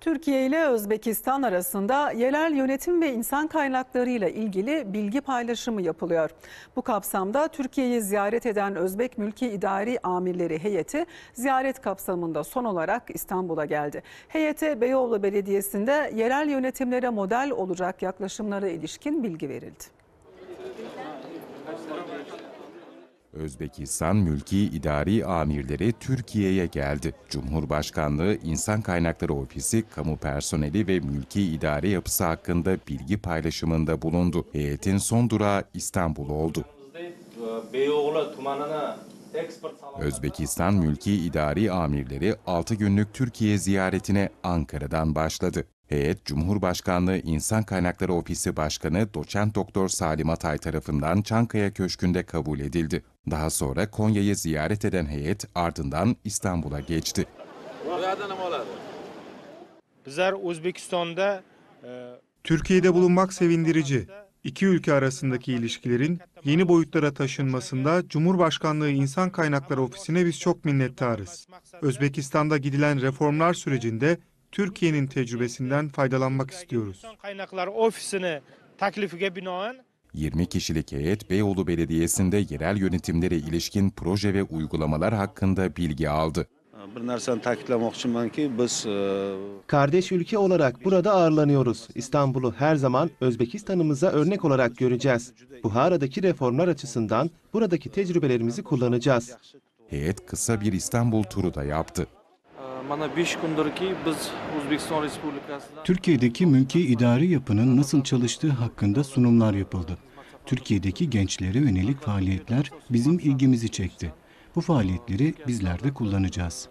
Türkiye ile Özbekistan arasında yerel yönetim ve insan kaynakları ile ilgili bilgi paylaşımı yapılıyor. Bu kapsamda Türkiye'yi ziyaret eden Özbek Mülki İdari Amirleri heyeti ziyaret kapsamında son olarak İstanbul'a geldi. Heyete Beyoğlu Belediyesi'nde yerel yönetimlere model olacak yaklaşımlara ilişkin bilgi verildi. Özbekistan mülki idari amirleri Türkiye'ye geldi. Cumhurbaşkanlığı İnsan Kaynakları Ofisi kamu personeli ve mülki idare yapısı hakkında bilgi paylaşımında bulundu. Heyetin son durağı İstanbul oldu. Özbekistan mülki idari amirleri 6 günlük Türkiye ziyaretine Ankara'dan başladı. Heyet Cumhurbaşkanlığı İnsan Kaynakları Ofisi Başkanı Doçent Doktor Salim Atay tarafından Çankaya Köşkü'nde kabul edildi. Daha sonra Konya'yı ziyaret eden heyet ardından İstanbul'a geçti. Bizler Özbekistan'da e, Türkiye'de bulunmak sevindirici. İki ülke arasındaki ilişkilerin yeni boyutlara taşınmasında Cumhurbaşkanlığı İnsan Kaynakları Ofisi'ne biz çok minnettarız. Özbekistan'da gidilen reformlar sürecinde Türkiye'nin tecrübesinden faydalanmak istiyoruz. Kaynaklar Ofisi'ni taklifiga binoan 20 kişilik heyet Beyoğlu Belediyesi'nde yerel yönetimlere ilişkin proje ve uygulamalar hakkında bilgi aldı. E, Kardeş ülke olarak burada ağırlanıyoruz. İstanbul'u her zaman Özbekistan'ımıza örnek olarak göreceğiz. Buhara'daki reformlar açısından buradaki tecrübelerimizi kullanacağız. Heyet kısa bir İstanbul turu da yaptı. Türkiye'deki mülki idari yapının nasıl çalıştığı hakkında sunumlar yapıldı. Türkiye'deki gençlere yönelik faaliyetler bizim ilgimizi çekti. Bu faaliyetleri bizler de kullanacağız.